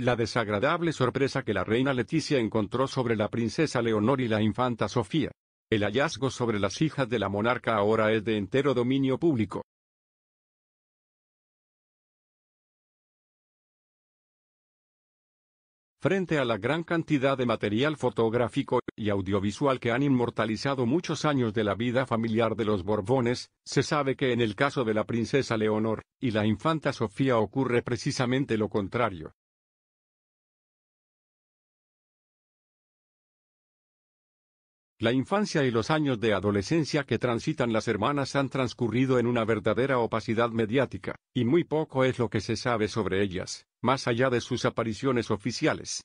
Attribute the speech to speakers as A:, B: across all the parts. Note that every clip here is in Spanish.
A: La desagradable sorpresa que la reina Leticia encontró sobre la princesa Leonor y la infanta Sofía. El hallazgo sobre
B: las hijas de la monarca ahora es de entero dominio público. Frente
A: a la gran cantidad de material fotográfico y audiovisual que han inmortalizado muchos años de la vida familiar de los Borbones, se sabe que en el caso de la princesa Leonor y la
B: infanta Sofía ocurre precisamente lo contrario. La infancia y los años de
A: adolescencia que transitan las hermanas han transcurrido en una verdadera opacidad mediática, y
B: muy poco es lo que se sabe sobre ellas, más allá de sus apariciones oficiales.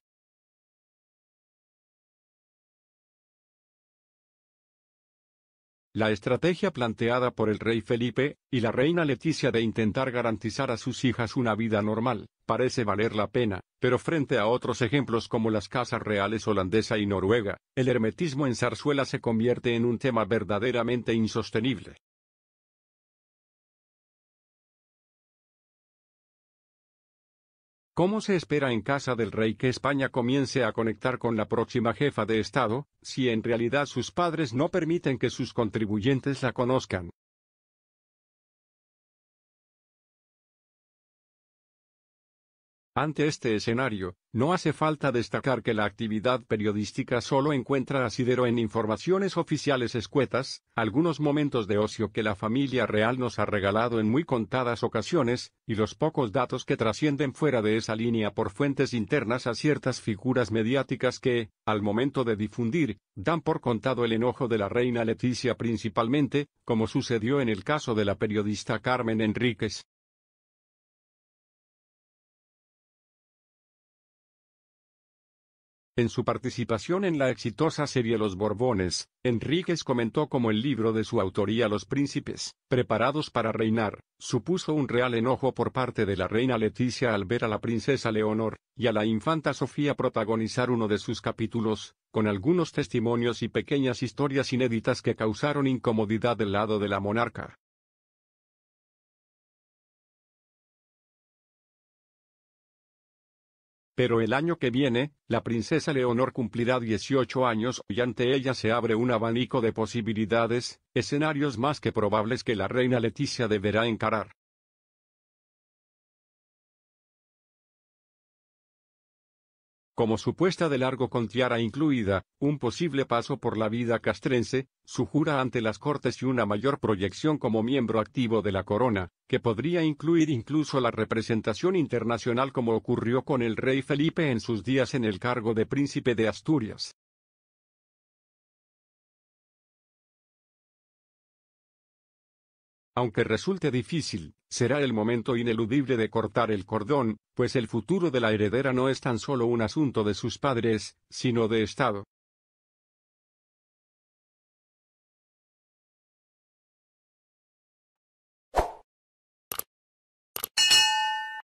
B: La estrategia planteada por el rey Felipe y la reina Leticia de intentar
A: garantizar a sus hijas una vida normal, parece valer la pena, pero frente a otros ejemplos como las casas reales holandesa y noruega, el hermetismo en zarzuela se convierte en un tema
B: verdaderamente insostenible. ¿Cómo se espera en casa del rey que España
A: comience a conectar con la próxima jefa de Estado, si en realidad sus padres no permiten que sus
B: contribuyentes la conozcan? Ante este escenario, no hace falta
A: destacar que la actividad periodística solo encuentra asidero en informaciones oficiales escuetas, algunos momentos de ocio que la familia real nos ha regalado en muy contadas ocasiones, y los pocos datos que trascienden fuera de esa línea por fuentes internas a ciertas figuras mediáticas que, al momento de difundir, dan por contado el enojo de la reina Leticia
B: principalmente, como sucedió en el caso de la periodista Carmen Enríquez. En su participación en la exitosa serie Los Borbones, Enríquez comentó
A: cómo el libro de su autoría Los Príncipes, preparados para reinar, supuso un real enojo por parte de la reina Leticia al ver a la princesa Leonor, y a la infanta Sofía protagonizar uno de sus capítulos, con algunos testimonios y pequeñas historias inéditas que
B: causaron incomodidad del lado de la monarca. Pero el año que viene, la
A: princesa Leonor cumplirá 18 años y ante ella se abre un abanico de posibilidades,
B: escenarios más que probables que la reina Leticia deberá encarar. como
A: supuesta de largo con incluida, un posible paso por la vida castrense, su jura ante las cortes y una mayor proyección como miembro activo de la corona, que podría incluir incluso la representación internacional como ocurrió con el rey Felipe en sus días en el cargo
B: de príncipe de Asturias. Aunque resulte difícil, será el momento
A: ineludible de cortar el cordón, pues el futuro de la heredera no es tan solo un asunto de sus
B: padres, sino de Estado.